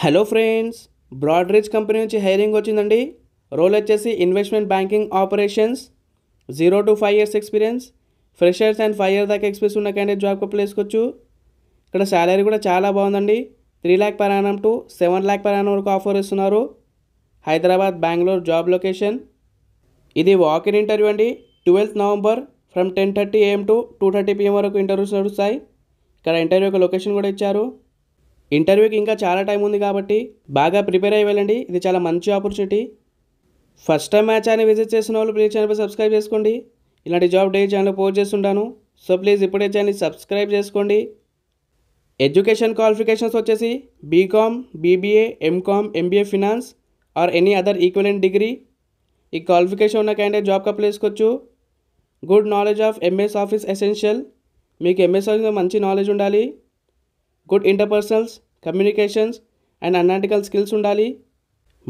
hello friends brokerage company నుంచి hiring వచ్చిందండి role వచ్చేసి investment banking operations zero to five years experience freshers and five year దాకా experience ఉన్న candidate job apply చేసుకోవచ్చు ఇక్కడ salary కూడా చాలా బాగుందండి three lakh per annum to seven lakh per annum వరకు ఆఫర్ ఇస్తున్నారు హైదరాబాద్ బెంగళూరు జాబ్ లొకేషన్ ఇది వాకిన్ ఇంటర్వ్యూ అండి twelfth November from ten thirty AM to two thirty PM వరకు ఇంటర్వ్యూస్ నడుస్తాయి ఇక్కడ ఇంటర్వ్యూ యొక్క లొకేషన్ కూడా ఇచ్చారు ఇంటర్వ్యూకి ఇంకా చాలా టైం ఉంది కాబట్టి బాగా ప్రిపేర్ అయ్యి వెళ్ళండి ఇది చాలా మంచి ఆపర్చునిటీ ఫస్ట్ టైం మ్యాచ్ అని విజిట్ చేసిన వాళ్ళు ప్లీజ్ ఛానల్పై సబ్స్క్రైబ్ చేసుకోండి ఇలాంటి జాబ్ డైలీ ఛానల్ పోస్ట్ చేస్తుంటాను సో ప్లీజ్ ఇప్పుడే ఛానల్ సబ్స్క్రైబ్ చేసుకోండి ఎడ్యుకేషన్ క్వాలిఫికేషన్స్ వచ్చేసి BCom BBA MCom MBA finance or any other equivalent degree ఈ క్వాలిఫికేషన్ ఉన్న క్యాండిడేట్ జాబ్కి అప్లై చేసుకోవచ్చు good knowledge of MS office essential మీకు ఎంఎస్ ఆఫీస్ మంచి నాలెడ్జ్ ఉండాలి good interpersonals communications and analytical skills ఉండాలి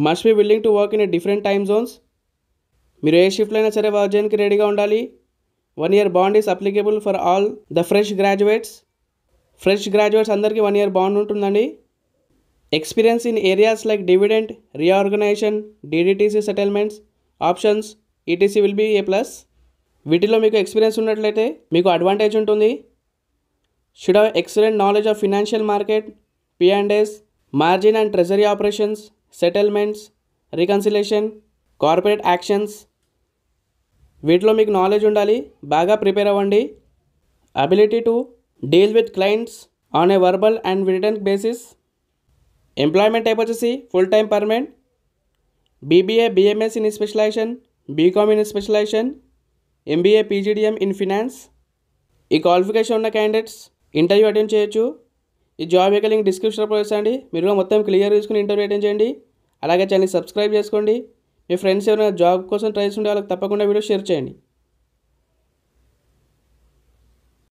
must be willing to work in different time zones మీరు ఏ షిఫ్ట్లో అయినా సరే వర్క్ చేయడానికి రెడీగా ఉండాలి one year bond is applicable for all the fresh graduates fresh graduates అందరికీ వన్ ఇయర్ బాండ్ ఉంటుందండి experience in areas like dividend reorganisation DDTC settlements options ETC will be a plus వీటిలో మీకు ఎక్స్పీరియన్స్ ఉన్నట్లయితే మీకు advantage ఉంటుంది should have excellent knowledge of financial market PMS margin and treasury operations settlements reconciliation corporate actions వీటిలో మీకు knowledge ఉండాలి బాగా prepare అవ్వండి ability to deal with clients on a verbal and return basis employment type వచ్చేసి full time permanent BBA BMS in specialisation BCom in specialisation MBA PGDM in finance ఈ qualification ఉన్న candidates interview attend చేయొచ్చు ఈ job యొక్క link డిస్క్రిప్షన్లో ప్రవేశండి మీరు మొత్తం clear చేసుకుని ఇంటర్వ్యూ అటెండ్ చేయండి అలాగే ఛానల్ సబ్స్క్రైబ్ చేసుకోండి మీ ఫ్రెండ్స్ ఎవరైనా జాబ్ కోసం ట్రై చేస్తుంటే వాళ్ళకి తప్పకుండా వీడియో షేర్ చేయండి